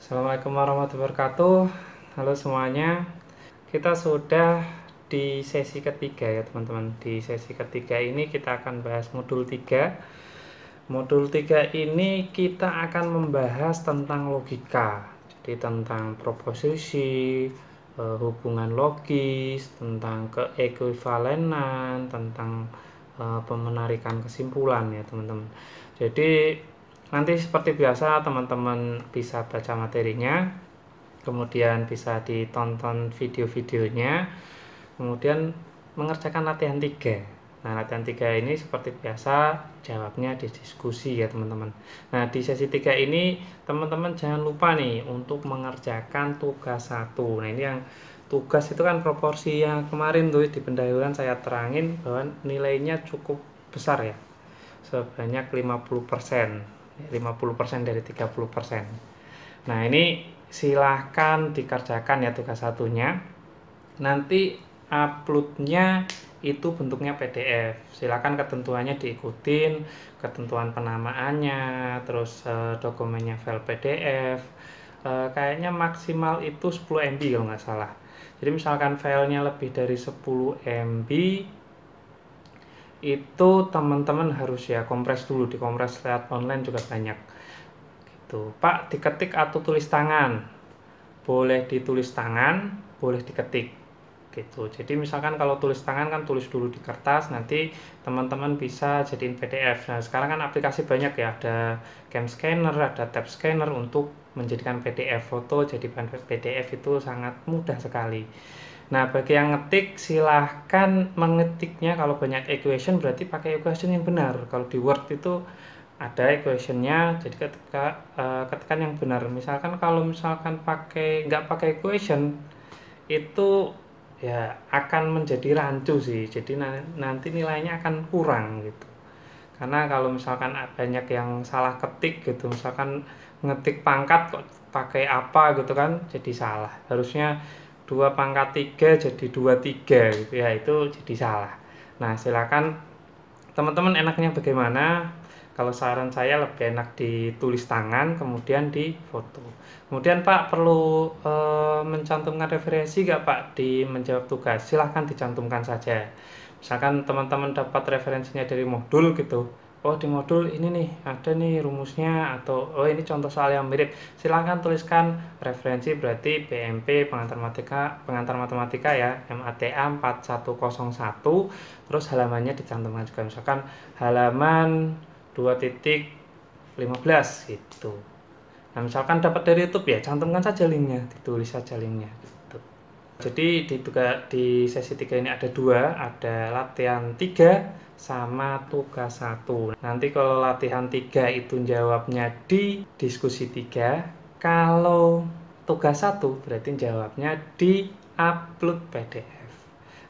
Assalamualaikum warahmatullahi wabarakatuh Halo semuanya Kita sudah di sesi ketiga ya teman-teman Di sesi ketiga ini kita akan bahas modul 3 Modul 3 ini kita akan membahas tentang logika Jadi tentang proposisi, eh, hubungan logis, tentang keekuivalenan, tentang eh, pemenarikan kesimpulan ya teman-teman Jadi Nanti seperti biasa teman-teman bisa baca materinya, kemudian bisa ditonton video-videonya, kemudian mengerjakan latihan 3. Nah, latihan 3 ini seperti biasa jawabnya di diskusi ya teman-teman. Nah, di sesi 3 ini teman-teman jangan lupa nih untuk mengerjakan tugas 1. Nah, ini yang tugas itu kan proporsi yang kemarin tuh di pendahuluan saya terangin bahwa nilainya cukup besar ya sebanyak 50% 50% dari 30%. Nah, ini silahkan dikerjakan ya tugas satunya. Nanti uploadnya itu bentuknya PDF. Silahkan ketentuannya diikutin, ketentuan penamaannya, terus eh, dokumennya file PDF. Eh, kayaknya maksimal itu 10 MB kalau nggak salah. Jadi misalkan filenya lebih dari 10 MB, itu teman-teman harus ya kompres dulu di kompres lewat online juga banyak gitu pak diketik atau tulis tangan boleh ditulis tangan boleh diketik gitu jadi misalkan kalau tulis tangan kan tulis dulu di kertas nanti teman-teman bisa jadiin PDF nah sekarang kan aplikasi banyak ya ada cam scanner ada tab scanner untuk menjadikan PDF foto jadi bahan PDF itu sangat mudah sekali Nah, bagi yang ngetik silahkan mengetiknya kalau banyak equation berarti pakai equation yang benar. Kalau di Word itu ada equationnya, jadi ketika uh, ketikan yang benar. Misalkan kalau misalkan pakai nggak pakai equation itu ya akan menjadi rancu sih. Jadi nanti nilainya akan kurang gitu. Karena kalau misalkan banyak yang salah ketik gitu, misalkan ngetik pangkat kok pakai apa gitu kan, jadi salah. Harusnya 2 pangkat 3 jadi 23 gitu ya itu jadi salah nah silakan teman-teman enaknya bagaimana kalau saran saya lebih enak ditulis tangan kemudian di foto kemudian Pak perlu e, mencantumkan referensi gak Pak di menjawab tugas silahkan dicantumkan saja misalkan teman-teman dapat referensinya dari modul gitu oh di modul ini nih ada nih rumusnya atau oh ini contoh soal yang mirip silahkan tuliskan referensi berarti BMP pengantar matematika pengantar matematika ya MATA 4101 terus halamannya dicantumkan juga misalkan halaman 2.15 gitu nah misalkan dapat dari YouTube ya cantumkan saja linknya ditulis saja linknya jadi di, tugas, di sesi 3 ini ada dua, ada latihan 3 sama tugas 1. Nanti kalau latihan 3 itu jawabnya di diskusi 3, kalau tugas 1 berarti jawabnya di upload PDF.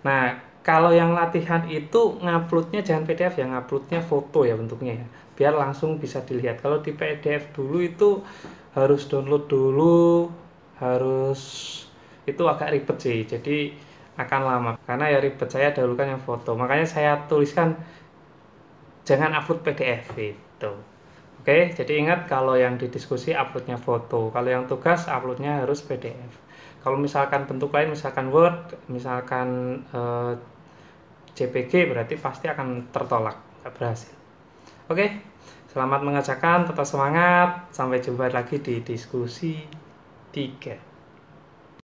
Nah, kalau yang latihan itu nguploadnya jangan PDF ya, nguploadnya foto ya bentuknya ya. Biar langsung bisa dilihat. Kalau di PDF dulu itu harus download dulu, harus itu agak ribet sih jadi akan lama karena ya ribet saya dahulukan yang foto makanya saya tuliskan jangan upload PDF itu oke jadi ingat kalau yang didiskusi uploadnya foto kalau yang tugas uploadnya harus PDF kalau misalkan bentuk lain misalkan Word misalkan eh, JPG berarti pasti akan tertolak nggak berhasil oke selamat mengajarkan tetap semangat sampai jumpa lagi di diskusi 3